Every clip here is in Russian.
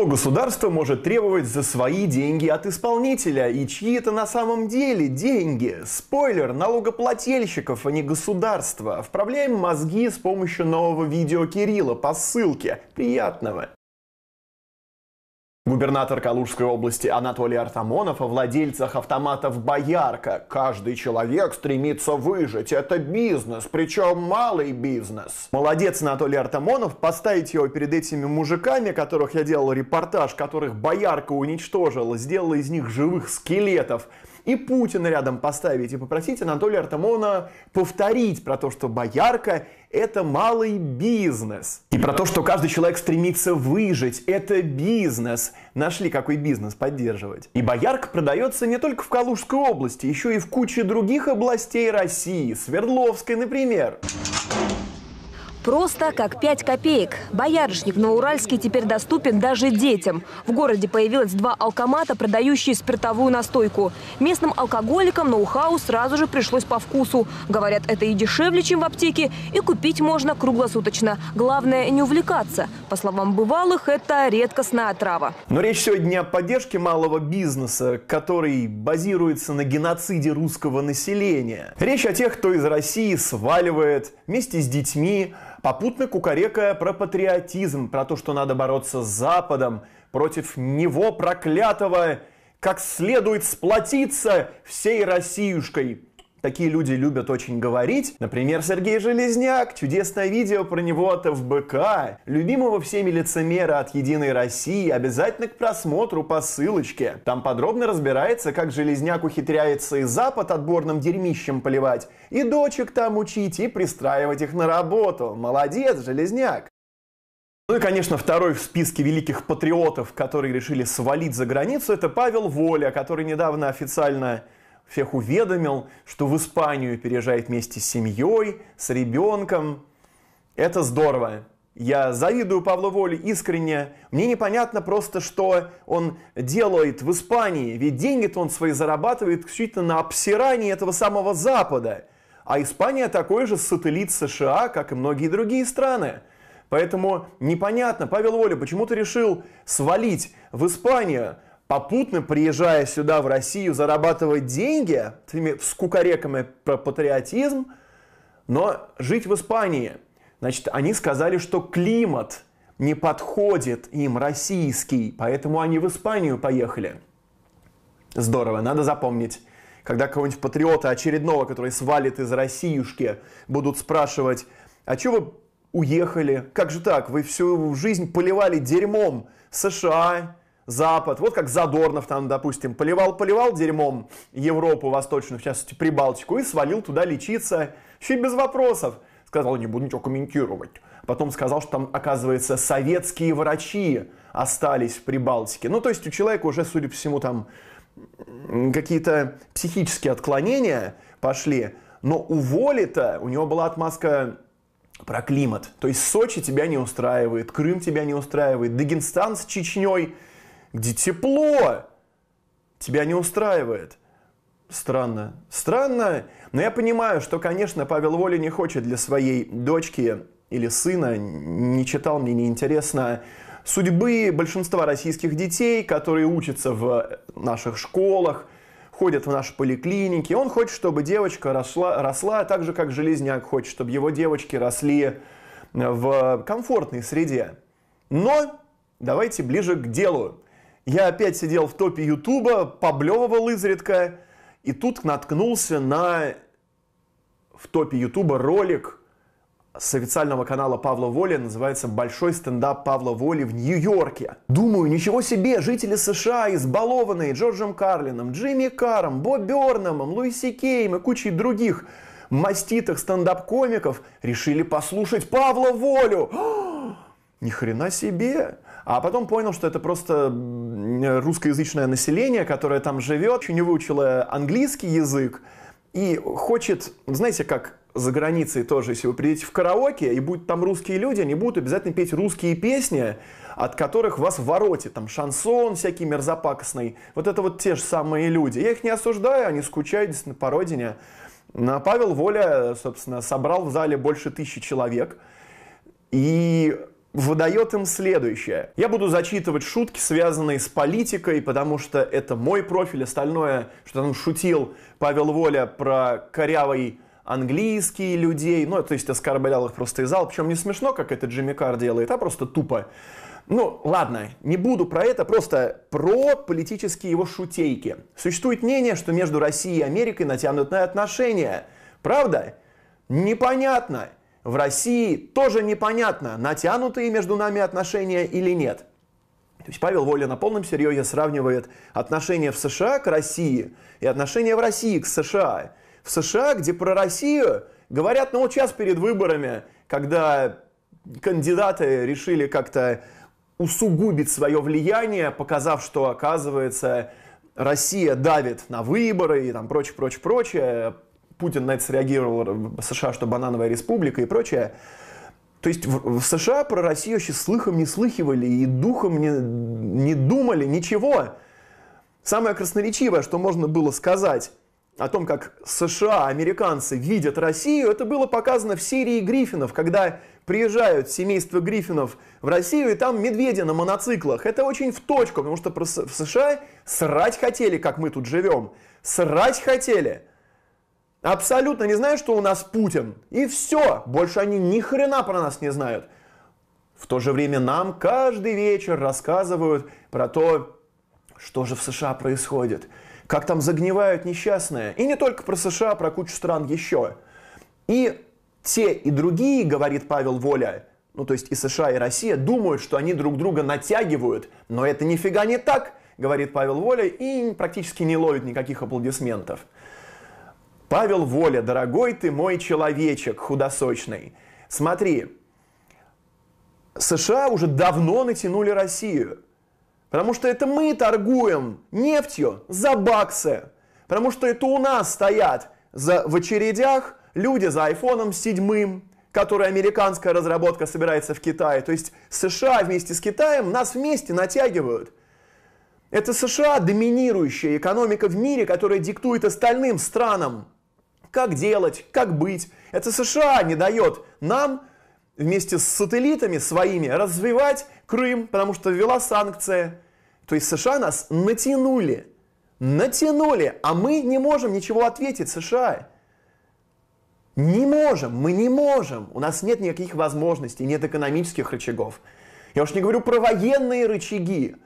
что государство может требовать за свои деньги от исполнителя и чьи это на самом деле деньги. Спойлер, налогоплательщиков, а не государства. Вправляем мозги с помощью нового видео Кирилла по ссылке. Приятного! Губернатор Калужской области Анатолий Артамонов о владельцах автоматов «Боярка». Каждый человек стремится выжить. Это бизнес, причем малый бизнес. Молодец Анатолий Артамонов. Поставить его перед этими мужиками, которых я делал репортаж, которых «Боярка» уничтожила, сделала из них живых скелетов и Путина рядом поставить и попросить Анатолия Артамона повторить про то, что боярка – это малый бизнес. И про то, что каждый человек стремится выжить – это бизнес. Нашли, какой бизнес поддерживать. И боярка продается не только в Калужской области, еще и в куче других областей России, Свердловской, например. Просто как 5 копеек. Боярышник на Уральске теперь доступен даже детям. В городе появилось два алкомата, продающие спиртовую настойку. Местным алкоголикам ноу-хау сразу же пришлось по вкусу. Говорят, это и дешевле, чем в аптеке, и купить можно круглосуточно. Главное не увлекаться. По словам бывалых, это редкостная трава. Но речь сегодня о поддержке малого бизнеса, который базируется на геноциде русского населения. Речь о тех, кто из России сваливает вместе с детьми попутно кукарекая про патриотизм, про то, что надо бороться с Западом, против него проклятого, как следует сплотиться всей Россиюшкой – Такие люди любят очень говорить. Например, Сергей Железняк, чудесное видео про него от ФБК, любимого всеми лицемера от «Единой России», обязательно к просмотру по ссылочке. Там подробно разбирается, как Железняк ухитряется и Запад отборным дерьмищем поливать, и дочек там учить, и пристраивать их на работу. Молодец, Железняк! Ну и, конечно, второй в списке великих патриотов, которые решили свалить за границу, это Павел Воля, который недавно официально всех уведомил, что в Испанию переезжает вместе с семьей, с ребенком. Это здорово. Я завидую Павлу Воле искренне. Мне непонятно просто, что он делает в Испании. Ведь деньги-то он свои зарабатывает исключительно на обсирании этого самого Запада. А Испания такой же сателлит США, как и многие другие страны. Поэтому непонятно, Павел Воля, почему ты решил свалить в Испанию? попутно приезжая сюда, в Россию, зарабатывать деньги, с кукареками про патриотизм, но жить в Испании. Значит, они сказали, что климат не подходит им российский, поэтому они в Испанию поехали. Здорово, надо запомнить. Когда какого-нибудь патриота очередного, который свалит из Россиюшки, будут спрашивать, а чего вы уехали? Как же так? Вы всю жизнь поливали дерьмом США, Запад. Вот как Задорнов там, допустим, поливал-поливал дерьмом Европу Восточную, в частности Прибалтику, и свалил туда лечиться. Еще без вопросов. Сказал, не буду ничего комментировать. Потом сказал, что там, оказывается, советские врачи остались в Прибалтике. Ну, то есть у человека уже, судя по всему, там какие-то психические отклонения пошли. Но у Воли-то у него была отмазка про климат. То есть Сочи тебя не устраивает, Крым тебя не устраивает, Дагестан с Чечней – где тепло, тебя не устраивает. Странно. Странно, но я понимаю, что, конечно, Павел Воли не хочет для своей дочки или сына, не читал, мне неинтересно, судьбы большинства российских детей, которые учатся в наших школах, ходят в наши поликлиники. Он хочет, чтобы девочка росла, росла а так же, как Железняк хочет, чтобы его девочки росли в комфортной среде. Но давайте ближе к делу. Я опять сидел в топе Ютуба, поблевывал изредка, и тут наткнулся на в топе Ютуба ролик с официального канала Павла Воли, называется «Большой стендап Павла Воли в Нью-Йорке». Думаю, ничего себе, жители США, избалованные Джорджем Карлином, Джимми Каром, Боб Бернамом, Луиси Кейм и кучей других маститых стендап-комиков, решили послушать Павла Волю. Ни хрена себе! А потом понял, что это просто русскоязычное население, которое там живет, еще не выучило английский язык и хочет, знаете, как за границей тоже, если вы придете в караоке, и будут там русские люди, они будут обязательно петь русские песни, от которых вас воротит, там шансон всякий мерзопакостный. Вот это вот те же самые люди. Я их не осуждаю, они скучают действительно по родине. А Павел Воля, собственно, собрал в зале больше тысячи человек. И выдает им следующее. Я буду зачитывать шутки, связанные с политикой, потому что это мой профиль. Остальное, что там шутил Павел Воля про корявый английские людей, ну, то есть оскорблял их просто из зала, причем не смешно, как это Джимми Кар делает, а просто тупо. Ну, ладно, не буду про это, просто про политические его шутейки. Существует мнение, что между Россией и Америкой натянутые отношения. Правда? Непонятно в России тоже непонятно, натянутые между нами отношения или нет. То есть Павел Воля на полном серьезе сравнивает отношения в США к России и отношения в России к США. В США, где про Россию говорят, ну вот сейчас перед выборами, когда кандидаты решили как-то усугубить свое влияние, показав, что оказывается Россия давит на выборы и там прочее, прочее, прочее, Путин на это среагировал, э, США, что банановая республика и прочее. То есть в, США про Россию еще слыхом не слыхивали и духом не, не думали ничего. Самое красноречивое, что можно было сказать о том, как США, американцы видят Россию, это было показано в серии Гриффинов, когда приезжают семейство Гриффинов в Россию, и там медведи на моноциклах. Это очень в точку, потому что в США срать хотели, как мы тут живем. Срать хотели абсолютно не знают, что у нас Путин. И все, больше они ни хрена про нас не знают. В то же время нам каждый вечер рассказывают про то, что же в США происходит, как там загнивают несчастные. И не только про США, про кучу стран еще. И те и другие, говорит Павел Воля, ну то есть и США, и Россия, думают, что они друг друга натягивают, но это нифига не так, говорит Павел Воля, и практически не ловит никаких аплодисментов. Павел Воля, дорогой ты мой человечек худосочный. Смотри, США уже давно натянули Россию. Потому что это мы торгуем нефтью за баксы. Потому что это у нас стоят за, в очередях люди за айфоном седьмым, который американская разработка собирается в Китае. То есть США вместе с Китаем нас вместе натягивают. Это США доминирующая экономика в мире, которая диктует остальным странам как делать, как быть. Это США не дает нам вместе с сателлитами своими развивать Крым, потому что ввела санкции. То есть США нас натянули, натянули, а мы не можем ничего ответить США. Не можем, мы не можем. У нас нет никаких возможностей, нет экономических рычагов. Я уж не говорю про военные рычаги.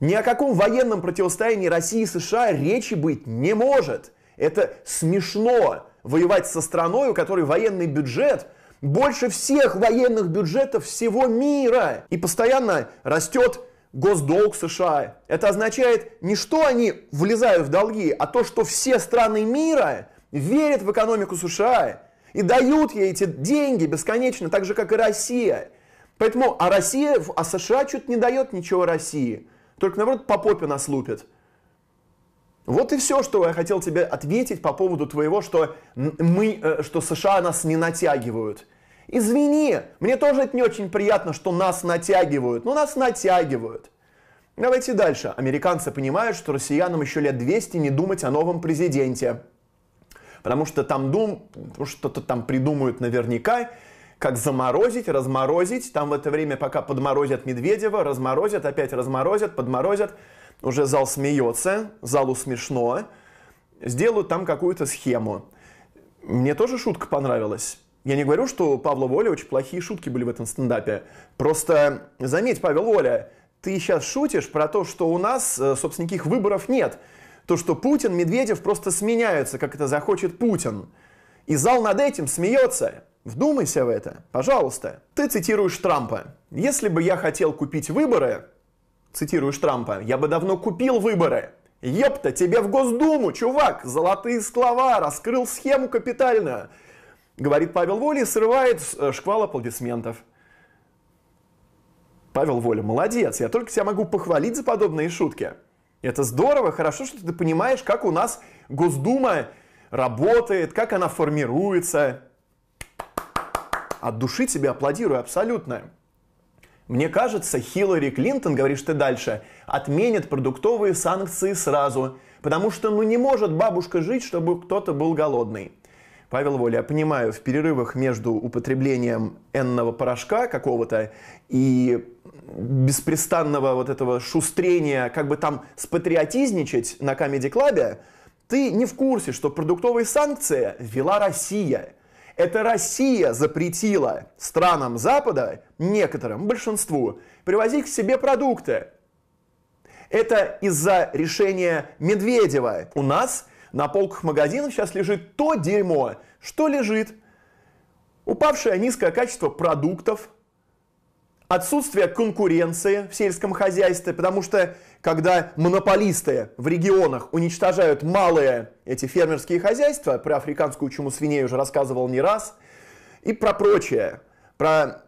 Ни о каком военном противостоянии России и США речи быть не может. Это смешно воевать со страной, у которой военный бюджет больше всех военных бюджетов всего мира. И постоянно растет госдолг США. Это означает не что они влезают в долги, а то, что все страны мира верят в экономику США и дают ей эти деньги бесконечно, так же, как и Россия. Поэтому, а Россия, а США что-то не дает ничего России. Только, наоборот, по попе нас лупят. Вот и все, что я хотел тебе ответить по поводу твоего, что, мы, э, что США нас не натягивают. Извини, мне тоже это не очень приятно, что нас натягивают. Но ну, нас натягивают. Давайте дальше. Американцы понимают, что россиянам еще лет 200 не думать о новом президенте. Потому что там дум, что-то там придумают наверняка, как заморозить, разморозить. Там в это время, пока подморозят Медведева, разморозят, опять разморозят, подморозят уже зал смеется, залу смешно, сделают там какую-то схему. Мне тоже шутка понравилась. Я не говорю, что Павла Воля очень плохие шутки были в этом стендапе. Просто заметь, Павел Воля, ты сейчас шутишь про то, что у нас, э, собственно, никаких выборов нет. То, что Путин, Медведев просто сменяются, как это захочет Путин. И зал над этим смеется. Вдумайся в это, пожалуйста. Ты цитируешь Трампа. Если бы я хотел купить выборы, цитируешь Трампа, я бы давно купил выборы. Ёпта, тебе в Госдуму, чувак, золотые слова, раскрыл схему капитально. Говорит Павел Воля и срывает э, шквал аплодисментов. Павел Воля, молодец, я только тебя могу похвалить за подобные шутки. Это здорово, хорошо, что ты понимаешь, как у нас Госдума работает, как она формируется. От души тебе аплодирую абсолютно. Мне кажется, Хиллари Клинтон, говоришь ты дальше, отменит продуктовые санкции сразу, потому что ну не может бабушка жить, чтобы кто-то был голодный. Павел Воля, я понимаю, в перерывах между употреблением энного порошка какого-то и беспрестанного вот этого шустрения, как бы там спатриотизничать на Камеди Клабе, ты не в курсе, что продуктовые санкции ввела Россия – это Россия запретила странам Запада, некоторым, большинству, привозить к себе продукты. Это из-за решения Медведева. У нас на полках магазинов сейчас лежит то дерьмо, что лежит. Упавшее низкое качество продуктов, отсутствие конкуренции в сельском хозяйстве, потому что когда монополисты в регионах уничтожают малые эти фермерские хозяйства, про африканскую чуму свиней уже рассказывал не раз, и про прочее, про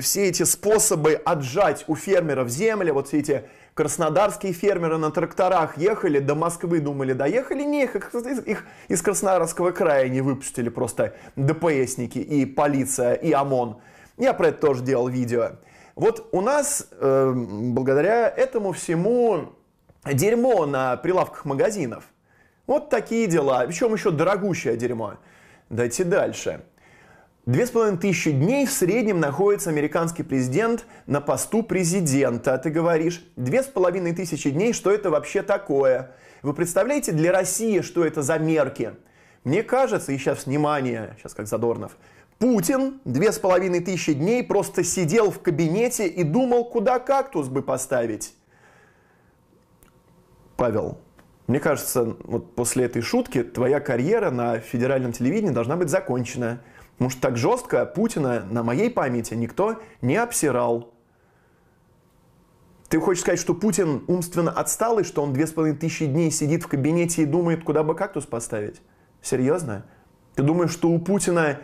все эти способы отжать у фермеров земли, вот все эти краснодарские фермеры на тракторах ехали до Москвы, думали, доехали, не, их, их из Краснодарского края не выпустили просто ДПСники и полиция, и ОМОН. Я про это тоже делал видео. Вот у нас, э, благодаря этому всему, дерьмо на прилавках магазинов. Вот такие дела. Причем еще дорогущее дерьмо. Дайте дальше. Две с половиной тысячи дней в среднем находится американский президент на посту президента. Ты говоришь, две с половиной тысячи дней, что это вообще такое? Вы представляете для России, что это за мерки? Мне кажется, и сейчас внимание, сейчас как Задорнов – Путин две с половиной тысячи дней просто сидел в кабинете и думал, куда кактус бы поставить. Павел, мне кажется, вот после этой шутки твоя карьера на федеральном телевидении должна быть закончена. Потому что так жестко Путина на моей памяти никто не обсирал. Ты хочешь сказать, что Путин умственно отстал и что он две с половиной тысячи дней сидит в кабинете и думает, куда бы кактус поставить? Серьезно? Ты думаешь, что у Путина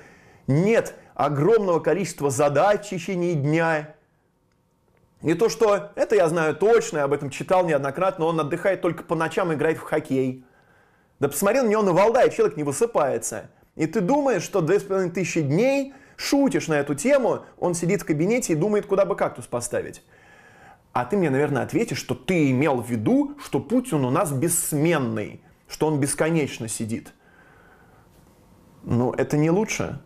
нет огромного количества задач в течение дня. И то, что это я знаю точно, я об этом читал неоднократно, он отдыхает только по ночам, играет в хоккей. Да посмотри на него на волда, Валдая, человек не высыпается. И ты думаешь, что 2,5 тысячи дней шутишь на эту тему, он сидит в кабинете и думает, куда бы кактус поставить. А ты мне, наверное, ответишь, что ты имел в виду, что Путин у нас бессменный, что он бесконечно сидит. Ну, это не лучше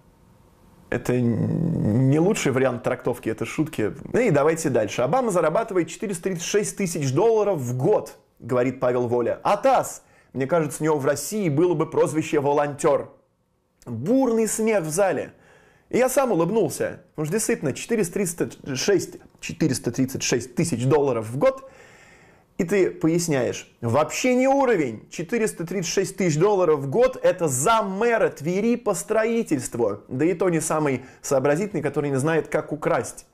это не лучший вариант трактовки этой шутки. Ну И давайте дальше. Обама зарабатывает 436 тысяч долларов в год, говорит Павел Воля. А ТАСС? Мне кажется, у него в России было бы прозвище «волонтер». Бурный смех в зале. И я сам улыбнулся. Потому что действительно 436, 436 тысяч долларов в год – и ты поясняешь, вообще не уровень, 436 тысяч долларов в год это за мэра Твери по строительству, да и то не самый сообразительный, который не знает, как украсть.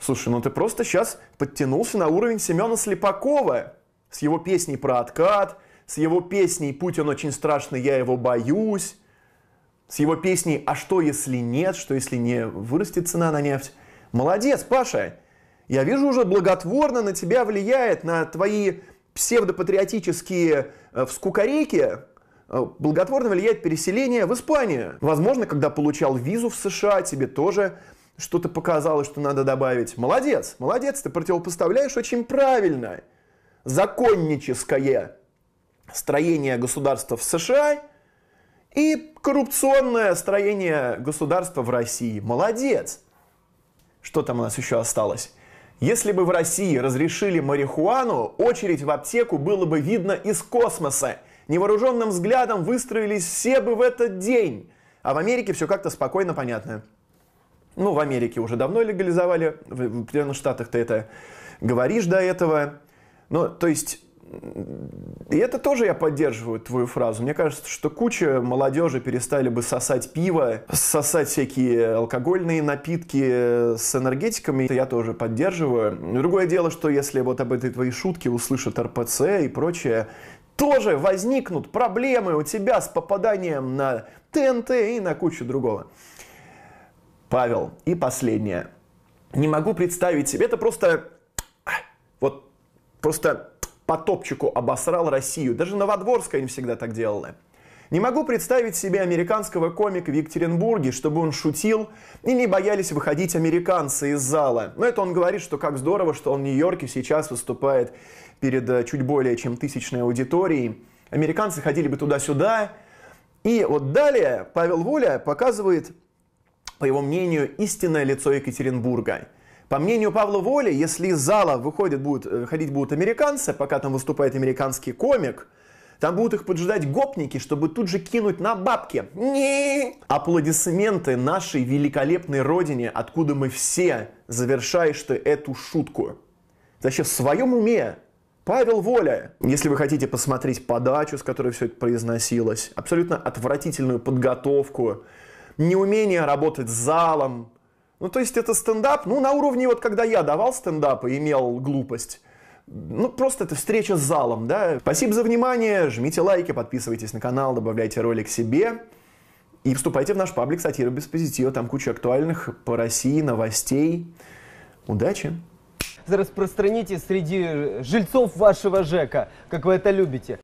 Слушай, ну ты просто сейчас подтянулся на уровень Семена Слепакова с его песней про откат, с его песней «Путин очень страшный, я его боюсь», с его песней «А что если нет?», «Что если не вырастет цена на нефть?». Молодец, Паша! я вижу, уже благотворно на тебя влияет, на твои псевдопатриотические э, в скукарейки э, благотворно влияет переселение в Испанию. Возможно, когда получал визу в США, тебе тоже что-то показалось, что надо добавить. Молодец, молодец, ты противопоставляешь очень правильно законническое строение государства в США и коррупционное строение государства в России. Молодец. Что там у нас еще осталось? Если бы в России разрешили марихуану, очередь в аптеку было бы видно из космоса. Невооруженным взглядом выстроились все бы в этот день. А в Америке все как-то спокойно понятно. Ну, в Америке уже давно легализовали, в Соединенных Штатах ты это говоришь до этого. Ну, то есть и это тоже я поддерживаю твою фразу. Мне кажется, что куча молодежи перестали бы сосать пиво, сосать всякие алкогольные напитки с энергетиками. Это я тоже поддерживаю. Другое дело, что если вот об этой твоей шутке услышат РПЦ и прочее, тоже возникнут проблемы у тебя с попаданием на ТНТ и на кучу другого. Павел, и последнее. Не могу представить себе, это просто... Вот просто по топчику обосрал Россию. Даже Новодворская не всегда так делала. Не могу представить себе американского комика в Екатеринбурге, чтобы он шутил и не боялись выходить американцы из зала. Но это он говорит, что как здорово, что он в Нью-Йорке сейчас выступает перед э, чуть более чем тысячной аудиторией. Американцы ходили бы туда-сюда. И вот далее Павел Воля показывает, по его мнению, истинное лицо Екатеринбурга – по мнению Павла Воли, если из зала выходят, будут, э, ходить будут американцы, пока там выступает американский комик, там будут их поджидать гопники, чтобы тут же кинуть на бабки. Не! Аплодисменты нашей великолепной родине, откуда мы все завершаешь ты эту шутку. Зачем в своем уме Павел Воля. Если вы хотите посмотреть подачу, с которой все это произносилось, абсолютно отвратительную подготовку, неумение работать с залом, ну, то есть это стендап, ну, на уровне, вот когда я давал стендап и имел глупость, ну, просто это встреча с залом, да. Спасибо за внимание, жмите лайки, подписывайтесь на канал, добавляйте ролик себе. И вступайте в наш паблик «Сатира без позитива». Там куча актуальных по России новостей. Удачи! Распространите среди жильцов вашего ЖЭКа, как вы это любите.